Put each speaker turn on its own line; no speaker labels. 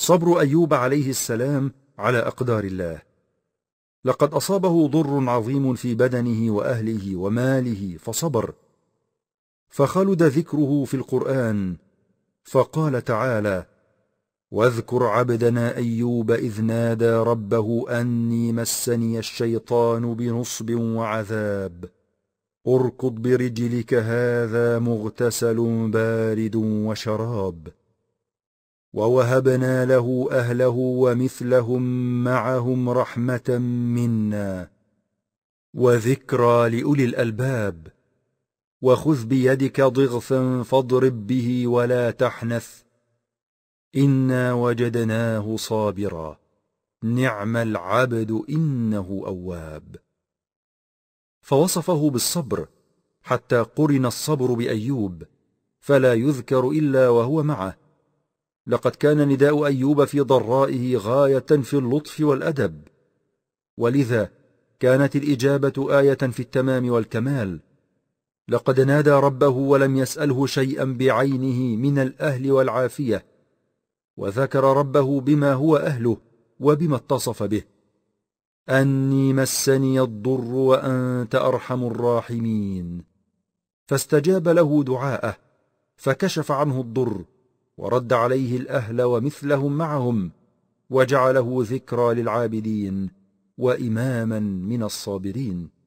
صبر أيوب عليه السلام على أقدار الله لقد أصابه ضر عظيم في بدنه وأهله وماله فصبر فخلد ذكره في القرآن فقال تعالى واذكر عبدنا أيوب إذ نادى ربه أني مسني الشيطان بنصب وعذاب اركض برجلك هذا مغتسل بارد وشراب ووهبنا له اهله ومثلهم معهم رحمه منا وذكرى لاولي الالباب وخذ بيدك ضغثا فاضرب به ولا تحنث انا وجدناه صابرا نعم العبد انه اواب فوصفه بالصبر حتى قرن الصبر بايوب فلا يذكر الا وهو معه لقد كان نداء أيوب في ضرائه غاية في اللطف والأدب ولذا كانت الإجابة آية في التمام والكمال لقد نادى ربه ولم يسأله شيئا بعينه من الأهل والعافية وذكر ربه بما هو أهله وبما اتصف به أني مسني الضر وأنت أرحم الراحمين فاستجاب له دعاءه فكشف عنه الضر ورد عليه الأهل ومثلهم معهم وجعله ذكرى للعابدين وإماما من الصابرين